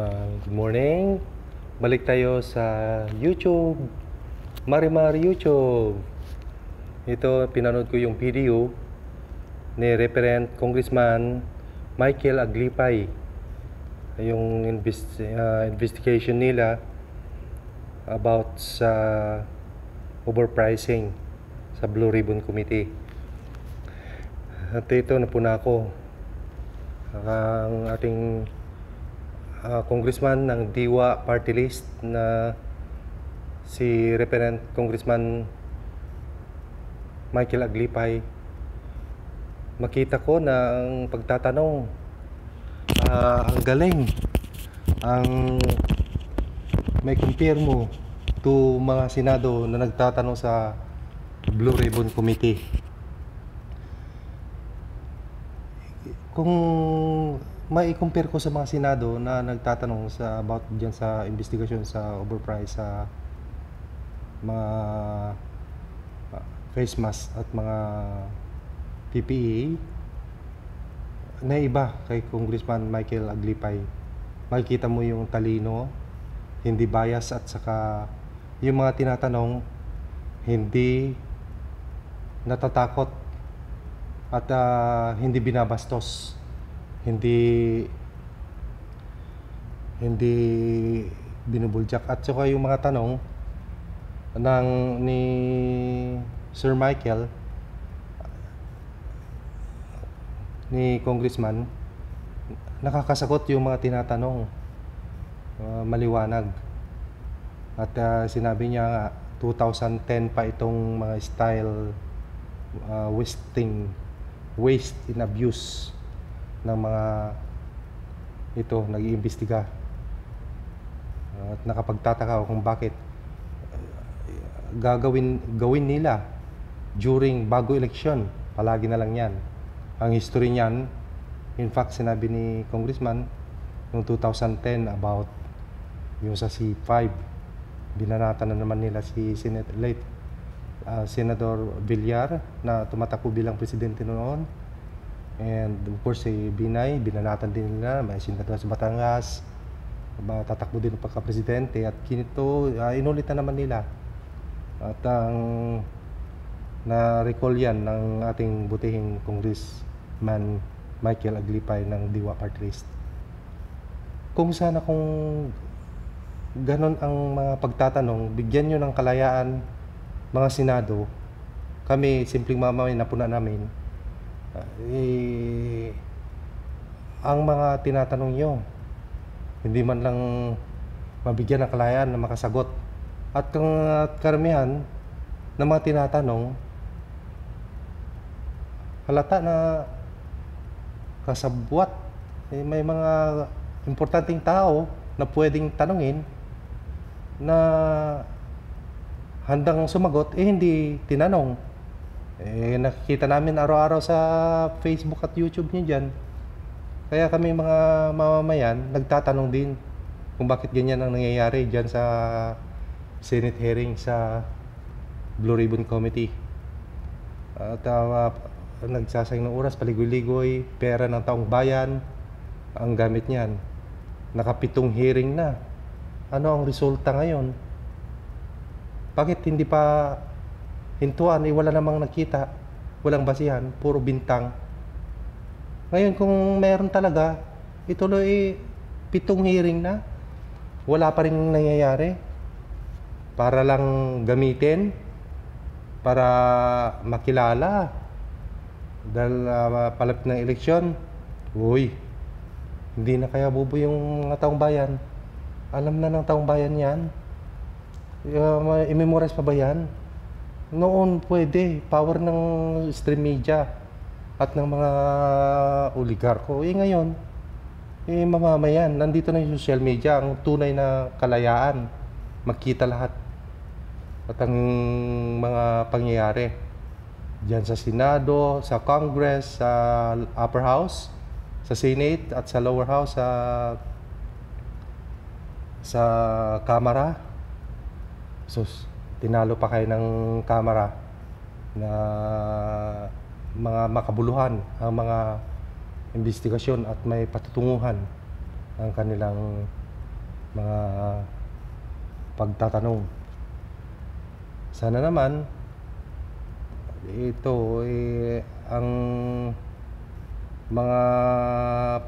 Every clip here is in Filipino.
Ah, good morning. Balik tayo sa YouTube. Marimar YouTube. Ito, pinanood ko yung video ni Referent Congressman Michael Aglipay. Yung invest, uh, investigation nila about sa overpricing sa Blue Ribbon Committee. At ito, napuna ako. Ang ating uh, congressman ng Diwa Party List na si Referent Congressman Michael Aglipay. Makita ko na ang pagtatanong uh, ang galing ang may compare mo to mga senado na nagtatanong sa Blue Ribbon Committee. Kung mai-compare ko sa mga Senado na nagtatanong sa about diyan sa investigasyon sa overprice sa mga ah, face mask at mga PPE na iba kay Congressman Michael Aglipay. Makikita mo yung talino, hindi bias at saka yung mga tinatanong hindi natatakot at uh, hindi binabastos hindi hindi binubuljak at saka yung mga tanong ng ni Sir Michael ni Congressman nakakasagot yung mga tinatanong uh, maliwanag at uh, sinabi niya nga 2010 pa itong mga style uh, wasting waste in abuse ng mga ito nag-iimbestiga at nakapagtataka kung bakit uh, gagawin gawin nila during bago eleksyon palagi na lang yan ang history niyan in fact sinabi ni congressman noong 2010 about yung sa C5 binanatan na naman nila si Senate late uh, Senator Villar na tumatakbo bilang presidente noon And of course, si Binay, binanatan din nila, may sinadala sa Batangas, tatakbo din ng pagka-presidente at kinito, uh, ah, inulitan naman nila. At ang na-recall yan ng ating butihing congressman Michael Aglipay ng Diwa Party List. Kung sana kung ganon ang mga pagtatanong, bigyan nyo ng kalayaan mga Senado, kami, simpleng mamamayan na puna namin, Ah, eh, ang mga tinatanong nyo, hindi man lang mabigyan ng kalayaan na makasagot. At kung at karamihan ng mga tinatanong, halata na kasabwat, eh, may mga importanteng tao na pwedeng tanungin na handang sumagot, eh hindi tinanong. Eh, nakikita namin araw-araw sa Facebook at YouTube niyo dyan. Kaya kami mga mamamayan, nagtatanong din kung bakit ganyan ang nangyayari dyan sa Senate hearing sa Blue Ribbon Committee. At uh, nagsasayang ng oras, paligoy-ligoy, pera ng taong bayan, ang gamit niyan. Nakapitong hearing na. Ano ang resulta ngayon? Bakit hindi pa hintuan, eh, wala namang nakita. Walang basihan, puro bintang. Ngayon, kung meron talaga, ituloy eh, pitong hearing na. Wala pa rin nangyayari. Para lang gamitin, para makilala. Dahil uh, palapit ng eleksyon, uy, hindi na kaya bubo yung mga taong bayan. Alam na ng taong bayan yan. Uh, ah, i pa ba yan? Noon pwede, power ng stream media at ng mga oligarko. Eh ngayon, eh mamamayan, nandito na yung social media, ang tunay na kalayaan, magkita lahat. At ang mga pangyayari diyan sa Senado, sa Congress, sa Upper House, sa Senate at sa Lower House sa sa Kamara. Sus, tinalo pa kayo ng kamera na mga makabuluhan ang mga investigasyon at may patutunguhan ang kanilang mga pagtatanong. Sana naman ito eh, ang mga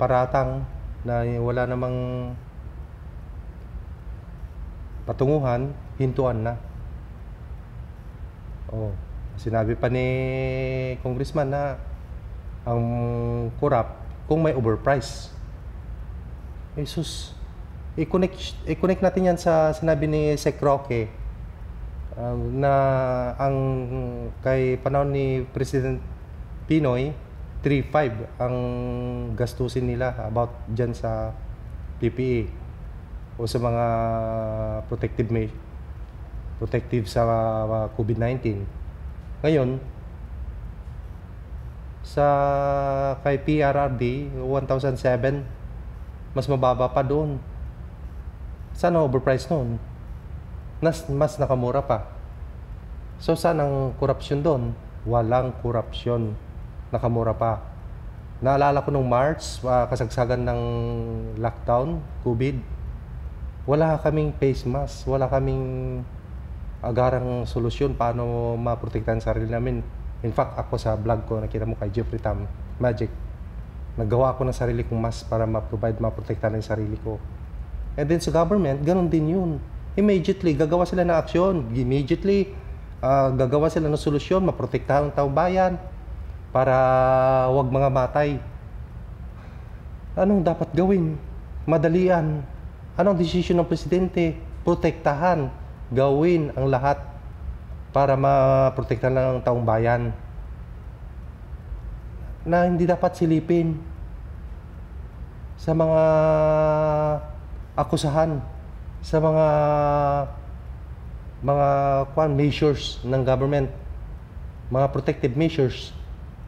paratang na wala namang patunguhan, hintuan na. Oh, sinabi pa ni congressman na ang corrupt kung may overprice. Jesus. Eh, i-connect, i-connect natin yan sa sinabi ni Sec Roque uh, na ang kay panahon ni President Pinoy 3.5 ang gastusin nila about dyan sa PPE o sa mga protective measures protective sa ah, COVID-19. Ngayon, sa kay PRRD, 1,007, mas mababa pa doon. Sana overpriced noon. Mas, mas nakamura pa. So, saan ang korupsyon doon? Walang korupsyon. Nakamura pa. Naalala ko nung March, ah, kasagsagan ng lockdown, COVID, wala kaming face mask, wala kaming agarang solusyon paano maprotektahan sarili namin. In fact, ako sa vlog ko, nakita mo kay Jeffrey Tam, Magic, naggawa ako ng sarili kong mas para ma-provide, maprotektahan ang sarili ko. And then sa government, ganun din yun. Immediately, gagawa sila ng aksyon. Immediately, uh, gagawa sila ng solusyon, maprotektahan ang taong bayan para wag mga matay. Anong dapat gawin? Madalian. Anong desisyon ng presidente? Protektahan gawin ang lahat para maprotektahan ng taong bayan na hindi dapat silipin sa mga akusahan sa mga mga kwan measures ng government mga protective measures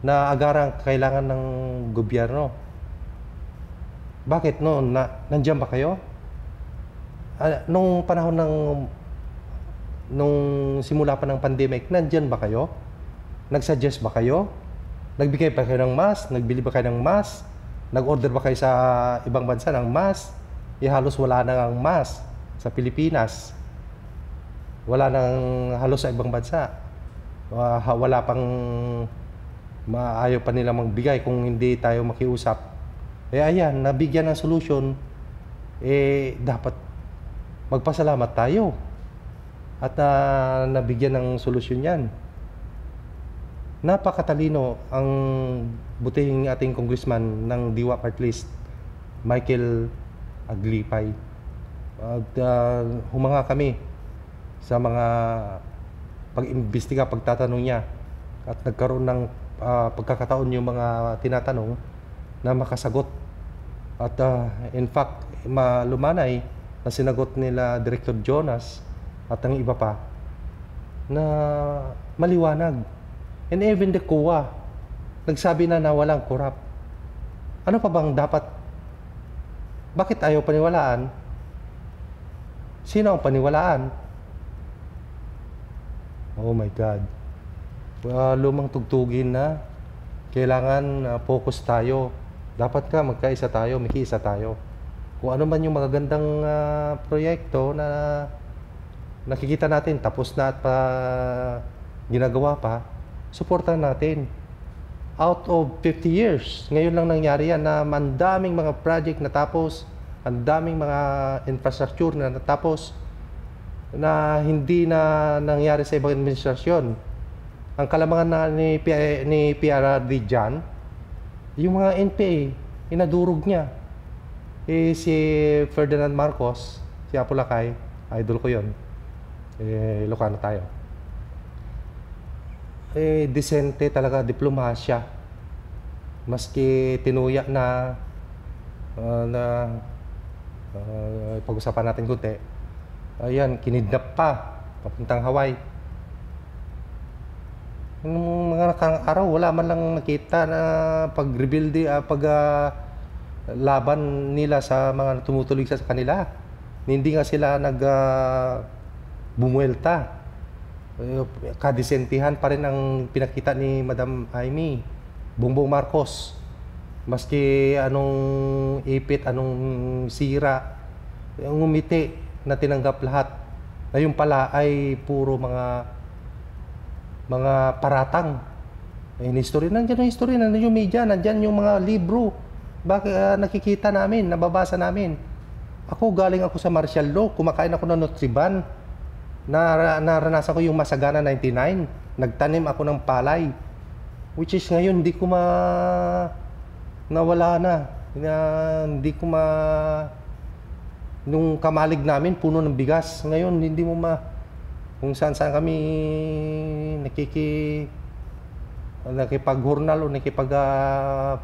na agarang kailangan ng gobyerno bakit noon na nandiyan ba kayo ah, nung panahon ng nung simula pa ng pandemic, nandyan ba kayo? Nagsuggest ba kayo? Nagbigay ba kayo ng mask? Nagbili ba kayo ng mask? Nag-order ba kayo sa ibang bansa ng mask? Eh halos wala na ang mask sa Pilipinas. Wala nang halos sa ibang bansa. Uh, wala pang maayo pa nila magbigay kung hindi tayo makiusap. Eh ayan, nabigyan ng solusyon, eh dapat magpasalamat tayo at uh, nabigyan ng solusyon yan. Napakatalino ang butihing ating congressman ng Diwa Partlist, Michael Aglipay. At uh, ah, humanga kami sa mga pag-imbestiga, pagtatanong niya at nagkaroon ng uh, pagkakataon yung mga tinatanong na makasagot. At uh, in fact, malumanay na sinagot nila Director Jonas at ang iba pa na maliwanag. And even the COA, nagsabi na na walang korap. Ano pa bang dapat? Bakit ayaw paniwalaan? Sino ang paniwalaan? Oh my God. Uh, lumang tugtugin na. Kailangan uh, focus tayo. Dapat ka magkaisa tayo, makiisa tayo. Kung ano man yung magagandang uh, proyekto na nakikita natin tapos na at pa ginagawa pa, suportahan natin. Out of 50 years, ngayon lang nangyari yan na ang daming mga project na tapos, ang daming mga infrastructure na natapos na hindi na nangyari sa ibang administrasyon. Ang kalamangan na ni, ni PRRD dyan, yung mga NPA, inadurog niya. Eh, si Ferdinand Marcos, si Apolacay, idol ko yon eh, Ilocano tayo. Eh, disente talaga, diplomasya. Maski tinuya na, uh, na uh, pag-usapan natin kunti, ayan, kinidnap pa, papuntang Hawaii. Nung mga nakarang araw, wala man lang nakita na pag-rebuild, uh, pag uh, laban nila sa mga tumutulig sa kanila. Hindi nga sila nag uh, bumuelta. Eh, Kadisentihan pa rin ang pinakita ni Madam Amy, Bumbong Marcos. Maski anong ipit, anong sira, eh, ang umiti na tinanggap lahat. Ngayon pala ay puro mga mga paratang. In eh, history, nandiyan ang history, nandiyan yung media, nandiyan yung mga libro. Bakit uh, nakikita namin, nababasa namin. Ako galing ako sa martial law, kumakain ako ng Nutriban Nara, naranasan ko yung Masagana 99. Nagtanim ako ng palay. Which is ngayon, hindi ko ma... Nawala na. na hindi ko ma... Nung kamalig namin, puno ng bigas. Ngayon, hindi mo ma... Kung saan-saan kami nakiki nakipaghurnal o nakipag uh,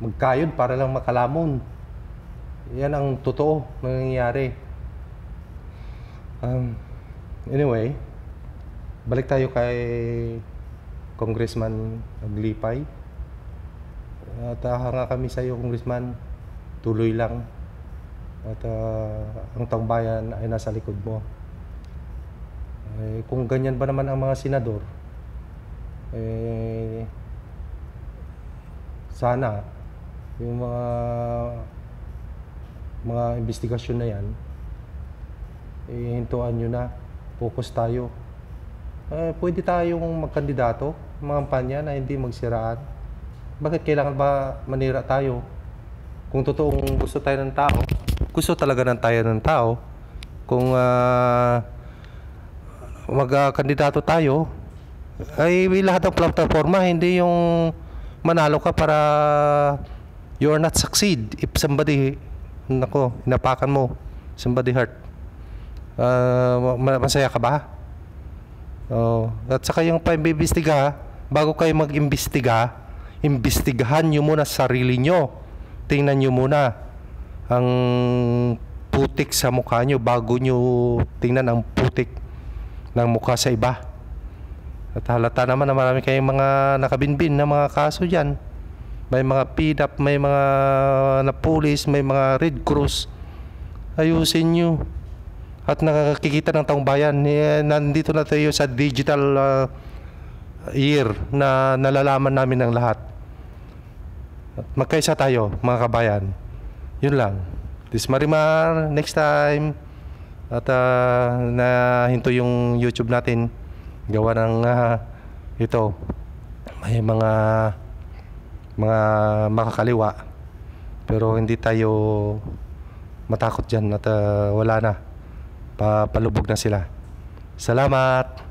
magkayod para lang makalamon. Yan ang totoo nangyayari. Um, Anyway, balik tayo kay Congressman Aglipay. At ah, hanga kami sa iyo, Congressman. Tuloy lang. At uh, ang tangbayan ay nasa likod mo. Eh, kung ganyan ba naman ang mga senador, eh, sana yung mga mga investigasyon na yan, ihintuan eh, nyo na Focus tayo. Eh, pwede tayong magkandidato, mangampanya na hindi magsiraan. Bakit kailangan ba manira tayo? Kung totoong gusto tayo ng tao, gusto talaga ng tayo ng tao, kung uh, ah, magkandidato tayo, ay lahat ng platforma, hindi yung manalo ka para you are not succeed if somebody nako inapakan mo somebody hurt Uh, masaya ka ba? Oh, at saka yung pa-imbestiga, bago kayo mag-imbestiga, imbestigahan nyo muna sarili nyo. Tingnan nyo muna ang putik sa mukha nyo bago nyo tingnan ang putik ng mukha sa iba. At halata naman na marami kayong mga nakabinbin na mga kaso dyan. May mga PDAP, may mga napulis, may mga Red Cross. Ayusin nyo at nakakikita ng taong bayan. Eh, nandito na tayo sa digital uh, year na nalalaman namin ng lahat. At magkaisa tayo, mga kabayan. Yun lang. This Marimar, next time. At uh, nahinto yung YouTube natin. Gawa ng uh, ito. May mga mga makakaliwa. Pero hindi tayo matakot dyan at uh, wala na pa palubog na sila. Salamat!